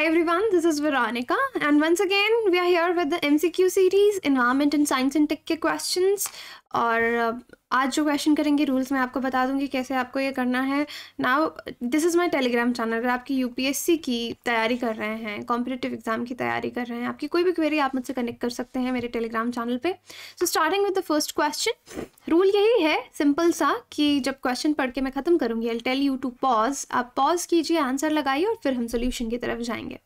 Hi everyone, this is Veronica and once again we are here with the MCQ series Environment and Science and Tech questions or uh, आज जो question करेंगे rules मैं आपको बता दूंगी कैसे आपको ये करना है now this is my Telegram channel अगर आपकी यूपीएससी की तैयारी कर रहे हैं कॉम्पिटेटिव एग्जाम की तैयारी कर रहे हैं आपकी कोई भी क्वेरी आप मुझसे कनेक्ट कर सकते हैं मेरे टेलीग्राम चैनल पे so starting with the first question rule यही है सिंपल सा कि जब क्वेश्चन पढ़ के मैं ख़त्म करूँगी I tell you to pause आप पॉज कीजिए आंसर लगाइए और फिर हम सोल्यूशन की तरफ जाएंगे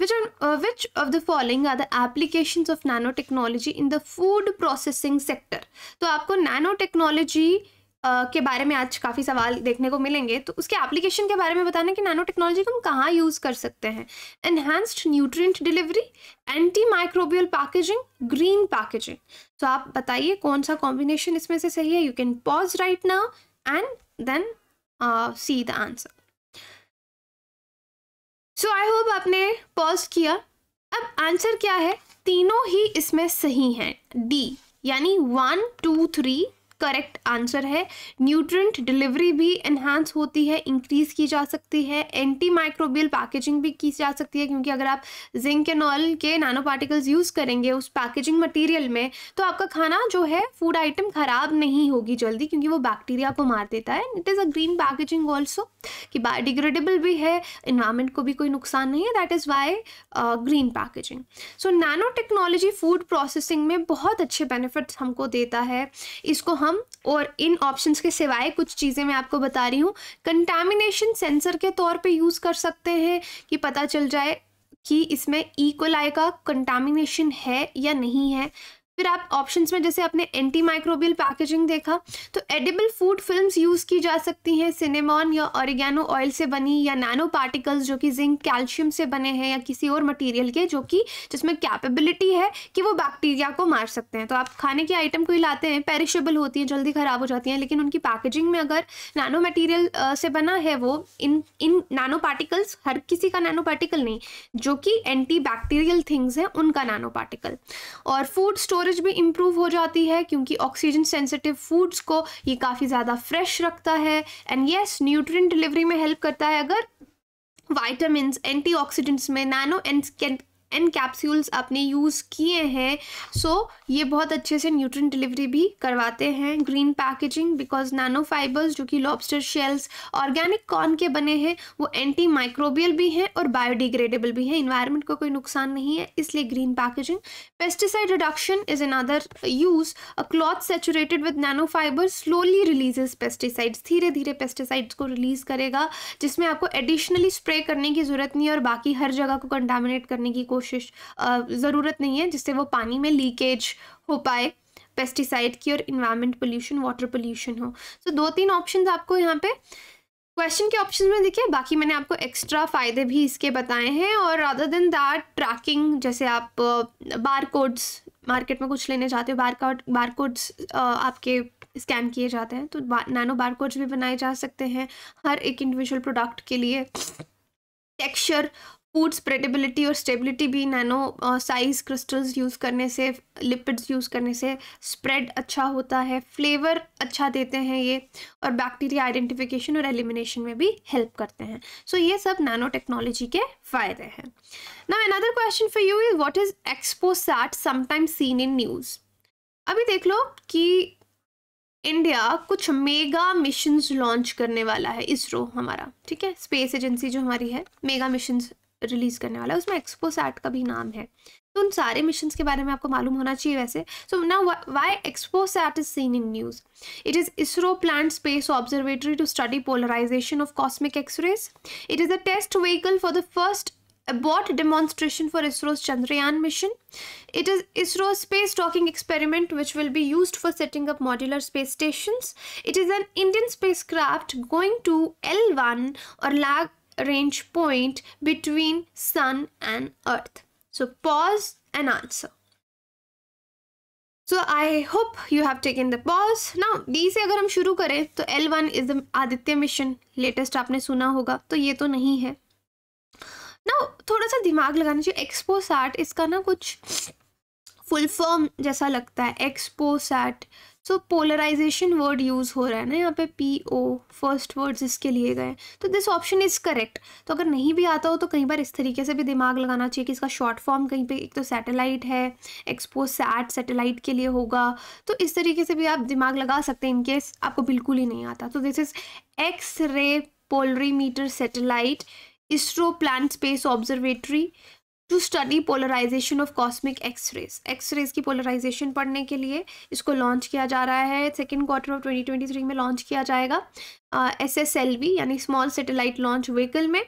which which of the following are the application of nano technology in the food processing sector तो आपको नैनो टेक्नोलॉजी टेक्नोलॉजी uh, के बारे में आज काफ़ी सवाल देखने को मिलेंगे तो उसके एप्लीकेशन के बारे में बताना कि नैनो टेक्नोलॉजी को हम कहाँ यूज़ कर सकते हैं enhanced nutrient delivery anti microbial packaging green packaging तो आप बताइए कौन सा कॉम्बिनेशन इसमें से सही है you can pause right now and then see the answer so I hope आपने पॉज किया अब आंसर क्या है तीनों ही इसमें सही हैं डी यानी one two three correct answer है न्यूट्रेंट डिलीवरी भी इन्हांस होती है इंक्रीज़ की जा सकती है एंटी माइक्रोबियल पैकेजिंग भी की जा सकती है क्योंकि अगर आप जिंक एंड ऑयल के नैनो पार्टिकल्स यूज़ करेंगे उस पैकेजिंग मटेरियल में तो आपका खाना जो है फूड आइटम ख़राब नहीं होगी जल्दी क्योंकि वो बैक्टीरिया को मार देता है it is a green packaging also कि बायोडिग्रेडेबल भी है इन्वायरमेंट को भी कोई नुकसान नहीं है that is why green packaging so nano technology food processing में बहुत अच्छे बेनिफिट्स हमको देता है इसको हम हम और इन ऑप्शंस के सिवाय कुछ चीज़ें मैं आपको बता रही हूँ कंटामिनेशन सेंसर के तौर पे यूज़ कर सकते हैं कि पता चल जाए कि इसमें ई कोलाई का कंटामिनेशन है या नहीं है फिर आप ऑप्शंस में जैसे आपने एंटी माइक्रोबियल पैकेजिंग देखा तो एडिबल फूड फिल्म्स यूज़ की जा सकती हैं सिनेमॉन या ऑरिगेनो ऑयल से बनी या नैनो पार्टिकल्स जो कि जिंक कैल्शियम से बने हैं या किसी और मटेरियल के जो कि जिसमें कैपेबिलिटी है कि वो बैक्टीरिया को मार सकते हैं तो आप खाने के आइटम कोई लाते हैं पेरिशेबल होती हैं जल्दी ख़राब हो जाती हैं लेकिन उनकी पैकेजिंग में अगर नैनो मटीरियल से बना है वो इन इन नैनो पार्टिकल्स हर किसी का नैनो पार्टिकल नहीं जो कि एंटी बैक्टीरियल थिंग्स हैं उनका नैनो पार्टिकल और फूड स्टोर स्टोरेज भी इम्प्रूव हो जाती है क्योंकि ऑक्सीजन सेंसिटिव फूड्स को ये काफ़ी ज़्यादा फ्रेश रखता है एंड येस न्यूट्रिन डिलीवरी में हेल्प करता है अगर वाइटामस ऑक्सीडेंट्स में नैनो एंड एंड कैप्सूल्स आपने यूज़ किए हैं सो so, ये बहुत अच्छे से न्यूट्रन डिलीवरी भी करवाते हैं green packaging because nano fibres जो कि लॉबस्टर शेल्स ऑर्गेनिक कॉर्न के बने हैं वो एंटी माइक्रोबियल भी हैं और बायोडिग्रेडेबल भी हैं इन्वायरमेंट को कोई नुकसान नहीं है इसलिए green packaging pesticide reduction is other use a cloth saturated with nano fibre slowly releases pesticides धीरे धीरे पेस्टिसाइड्स को रिलीज़ करेगा जिसमें आपको एडिशनली स्प्रे करने की ज़रूरत नहीं है और बाकी हर जगह को कंटामिनेट करने की कोई कोशिश ज़रूरत नहीं है जिससे वो पानी में लीकेज हो पाए पेस्टिसाइड की और इन्वायरमेंट पोल्यूशन वाटर पोल्यूशन हो सो so, दो तीन ऑप्शन आपको यहाँ पे क्वेश्चन के ऑप्शन में देखिए बाकी मैंने आपको एक्स्ट्रा फ़ायदे भी इसके बताए हैं और अदर देन दैट ट्रैकिंग जैसे आप बार कोड्स मार्केट में कुछ लेने जाते हो बार कोड बार कोड्स आपके स्कैन किए जाते हैं तो नैनो बार कोड्स भी बनाए जा सकते हैं हर एक इंडिविजुअल प्रोडक्ट के लिए टेक्सचर फूड स्प्रेडेबिलिटी और स्टेबिलिटी भी नैनो साइज क्रिस्टल्स यूज़ करने से लिपिड्स यूज़ करने से स्प्रेड अच्छा होता है फ्लेवर अच्छा देते हैं ये और बैक्टीरिया आइडेंटिफिकेशन और एलिमिनेशन में भी हेल्प करते हैं सो so, ये सब नैनो टेक्नोलॉजी के फ़ायदे हैं ना another question for you is what is XPoSat sometimes seen in news अभी देख लो कि इंडिया कुछ मेगा मिशंस लॉन्च करने वाला है इसरो हमारा ठीक है स्पेस एजेंसी जो हमारी है मेगा मिशंस रिलीज करने वाला है उसमें एक्सपो सैट का भी नाम है तो उन सारे मिशन के बारे में आपको मालूम होना चाहिए वैसे सो ना why XPoSat is seen in news it is ISRO plan space observatory to study polarisation of cosmic X rays it is a test vehicle for the first abort demonstration for ISRO's Chandrayaan mission it is ISRO space docking experiment which will be use for setting up modular space station it is an Indian spacecraft going to L one और lag range point between sun and earth. So pause and answer. So I hope you have taken the pause now D से अगर हम शुरू करें तो L one is the Aditya mission latest आपने सुना होगा तो ये तो नहीं है ना थोड़ा सा दिमाग लगाना चाहिए एक्सपो सैट इसका ना कुछ फुल फॉर्म जैसा लगता है XPoSat so polarisation word use हो रहा है ना यहाँ पे पी ओ फर्स्ट वर्ड्स इसके लिए गए तो दिस ऑप्शन इज़ करेक्ट तो अगर नहीं भी आता हो तो कई बार इस तरीके से भी दिमाग लगाना चाहिए कि इसका शॉर्ट फॉर्म कहीं पे एक तो सैटेलाइट है एक्सपो सैट सैटेलाइट के लिए होगा तो इस तरीके से भी आप दिमाग लगा सकते हैं इनकेस आपको बिल्कुल ही नहीं आता तो this is X ray polarimeter satellite ISRO plan space observatory to study polarisation of cosmic X rays X rays की पोलराइजेशन पढ़ने के लिए इसको लॉन्च किया जा रहा है सेकेंड क्वार्टर ऑफ 2023 में लॉन्च किया जाएगा एस एस एल वी यानी स्मॉल सेटेलाइट लॉन्च व्हीकल में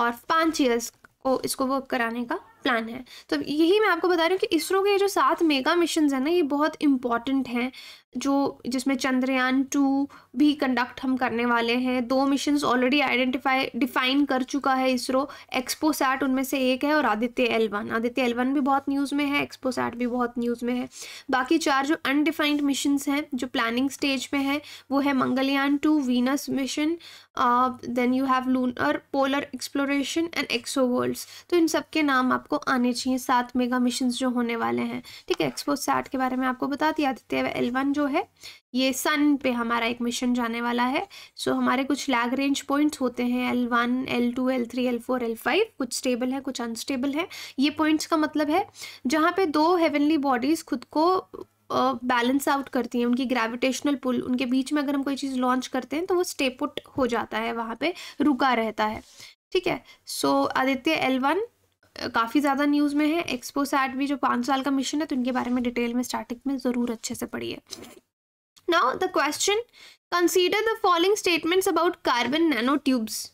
और पाँच ईयर्स को इसको वर्क कराने का प्लान है तो यही मैं आपको बता रही हूँ कि इसरो के जो सात मेगा मिशन हैं ना ये बहुत इंपॉर्टेंट हैं जो जिसमें चंद्रयान टू भी कंडक्ट हम करने वाले हैं दो मिशन ऑलरेडी आइडेंटिफाई डिफाइन कर चुका है इसरो एक्सपोसैट उनमें से एक है और Aditya L one Aditya L one भी बहुत न्यूज़ में है एक्सपोसैट भी बहुत न्यूज़ में है बाकी चार जो अनडिफाइंड मिशंस हैं जो प्लानिंग स्टेज में है वो है Mangalyaan two Venus mission then you have lunar polar exploration and exo worlds तो इन सब के नाम आपको आने चाहिए सात मेगा मिशन जो होने वाले हैं ठीक है एक्सपोसैट के बारे में आपको बता दिया आदित्य एल वन जो जो है ये सन पे हमारा एक मिशन जाने वाला है सो so, हमारे कुछ लैग रेंज पॉइंट्स होते हैं L one L two L three L four L five कुछ स्टेबल है कुछ अनस्टेबल है ये पॉइंट्स का मतलब है जहाँ पे दो हेवनली बॉडीज़ खुद को बैलेंस uh, आउट करती हैं उनकी ग्रेविटेशनल पुल उनके बीच में अगर हम कोई चीज़ लॉन्च करते हैं तो वो स्टेपुट हो जाता है वहाँ पे रुका रहता है ठीक है so so, Aditya L one काफ़ी ज़्यादा न्यूज़ में है एक्सपो सैट भी जो पाँच साल का मिशन है तो इनके बारे में डिटेल में स्टार्टिंग में ज़रूर अच्छे से पढ़िए now the question consider the following statements about carbon nano tubes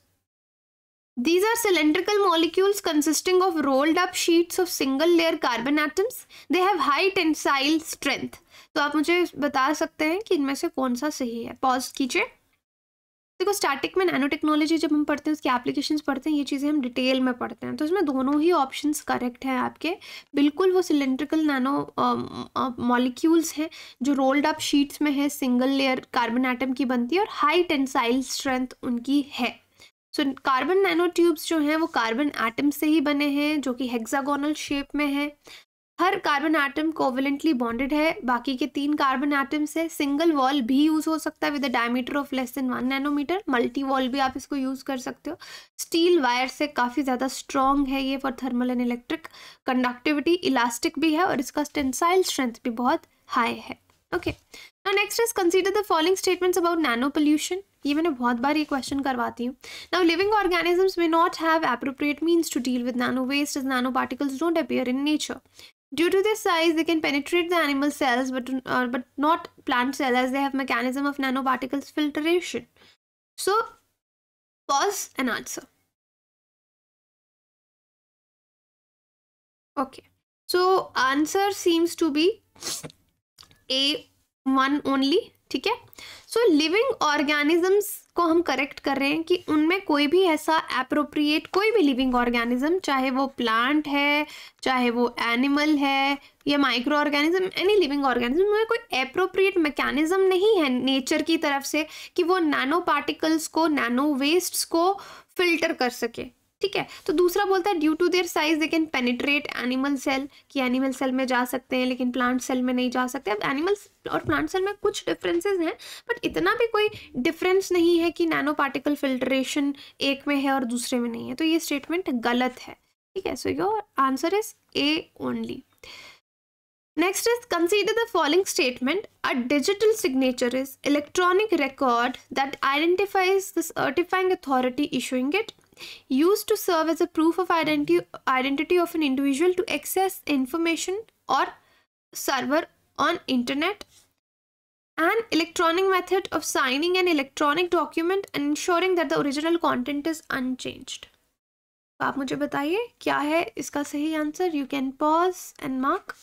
These are cylindrical molecules consisting of rolled up sheets of single layer carbon atoms. They have high tensile strength. तो आप मुझे बता सकते हैं कि इनमें से कौन सा सही है पॉज कीजिए देखो स्टैटिक में नैनो टेक्नोलॉजी जब हम पढ़ते हैं उसकी एप्लीकेशंस पढ़ते हैं ये चीज़ें हम डिटेल में पढ़ते हैं तो इसमें दोनों ही ऑप्शंस करेक्ट हैं आपके बिल्कुल वो सिलेंड्रिकल नैनो मॉलिक्यूल्स हैं जो रोल्ड अप शीट्स में है सिंगल लेयर कार्बन एटम की बनती है और हाई टेंसाइल स्ट्रेंथ उनकी है सो कार्बन नैनो ट्यूब्स जो हैं वो कार्बन एटम से ही बने हैं जो कि हेक्सागोनल शेप में है हर कार्बन एटम कोवलेंटली बॉन्डेड है बाकी के तीन कार्बन एटम से सिंगल वॉल भी यूज हो सकता है with a diameter of less than one nanometre multi wall भी आप इसको यूज कर सकते हो स्टील वायर से काफ़ी ज़्यादा स्ट्रॉन्ग है ये for thermal and electric conductivity elastic भी है और इसका टेंसाइल स्ट्रेंथ भी बहुत हाई है okay now next is consider the following statements about nano pollution ये मैंने बहुत बार ये क्वेश्चन करवाती हूँ now living organisms may not have appropriate means to deal with nano waste as nano particles don't appear in nature Due to their size, they can penetrate the animal cells but, uh, but not plant cells as they have mechanism of nanoparticles filtration. So, pause and answer. Okay, so answer seems to be A one only ठीक है सो living organisms को हम correct कर रहे हैं कि उनमें कोई भी ऐसा अप्रोप्रिएट कोई भी लिविंग ऑर्गेनिज्म चाहे वो प्लांट है चाहे वो एनिमल है या micro organism any living organism में कोई अप्रोप्रिएट मैकेनिज्म नहीं है नेचर की तरफ से कि वो नैनो पार्टिकल्स को नैनो वेस्ट्स को फिल्टर कर सके ठीक है तो दूसरा बोलता है due to their size they can penetrate animal cell कि एनिमल सेल में जा सकते हैं लेकिन प्लांट सेल में नहीं जा सकते अब एनिमल्स और प्लांट सेल में कुछ डिफरेंसेस हैं बट इतना भी कोई डिफरेंस नहीं है कि नैनो पार्टिकल फिल्ट्रेशन एक में है और दूसरे में नहीं है तो ये स्टेटमेंट गलत है ठीक है so your answer is A only next is consider the following statement a digital signature is electronic record that identifies the certifying authority issuing it used to serve as a proof of identity of an individual to access information or server on internet an electronic method of signing an electronic document and ensuring that the original content is unchanged आप मुझे बताइए क्या है इसका सही answer You can pause and mark.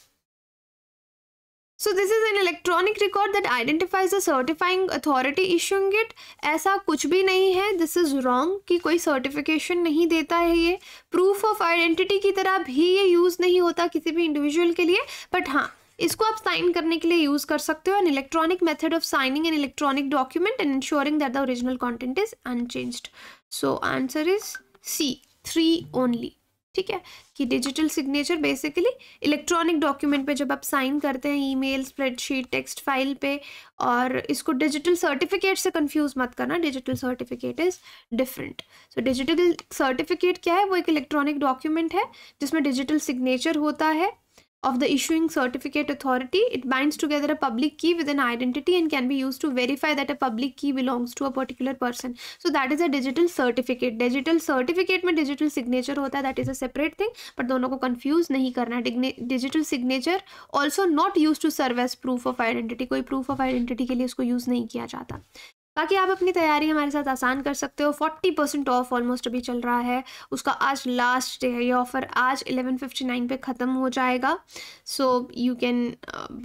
So this is an electronic record that identifies a certifying authority issuing it ऐसा कुछ भी नहीं है दिस इज रॉन्ग कि कोई सर्टिफिकेशन नहीं देता है ये प्रूफ ऑफ आइडेंटिटी की तरह भी ये यूज नहीं होता किसी भी इंडिविजुअल के लिए बट हाँ इसको आप साइन करने के लिए यूज कर सकते हो an electronic method of signing an electronic document and ensuring that the original content is unchanged so answer is C three only ठीक है कि digital signature basically electronic document पे जब आप साइन करते हैं ईमेल स्प्रेडशीट टेक्स्ट फाइल पे और इसको डिजिटल सर्टिफिकेट से कंफ्यूज मत करना digital certificate is different so digital certificate क्या है वो एक इलेक्ट्रॉनिक डॉक्यूमेंट है जिसमें डिजिटल सिग्नेचर होता है of the issuing certificate authority. It binds together a public key with an identity and can be used to verify that a public key belongs to a particular person. So that is a digital certificate. Digital certificate mein digital signature hota hai that is a separate thing. But dono ko confuse nahi karna Digital signature also not used to serve as proof of identity. koi proof of identity ke liye usko use nahi kiya jata बाकी आप अपनी तैयारी हमारे साथ आसान कर सकते हो फोर्टी परसेंट ऑफ ऑलमोस्ट अभी चल रहा है उसका आज लास्ट डे है ये ऑफ़र आज एलेवन फिफ्टी नाइन पर ख़त्म हो जाएगा so you can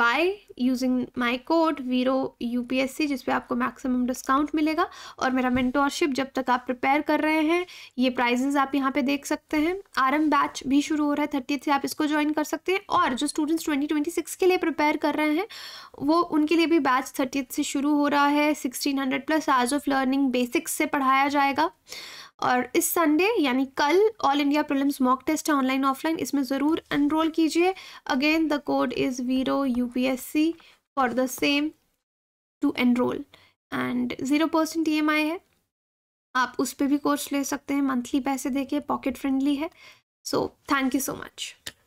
buy using my code वीरो यू पी एस जिस जिसपे आपको मैक्सिमम डिस्काउंट मिलेगा और मेरा मेंटोरशिप जब तक आप प्रिपेयर कर रहे हैं ये प्राइजेज आप यहाँ पर देख सकते हैं आरम बैच भी शुरू हो रहा है थर्टी से आप इसको ज्वाइन कर सकते हैं और जो स्टूडेंट्स ट्वेंटी ट्वेंटी सिक्स के लिए प्रिपेयर कर रहे हैं वो उनके लिए भी बैच थर्टी से शुरू हो रहा है sixteen hundred hundred plus hours of learning basics से पढ़ाया जाएगा और इस संडे यानी कल all India prelims mock test है ऑनलाइन ऑफलाइन इसमें ज़रूर एनरोल कीजिए अगेन द कोड इज़ वीरो U for the same to enrol and zero percent E है आप उस पर भी कोर्स ले सकते हैं मंथली पैसे देके पॉकेट फ्रेंडली है so thank you so much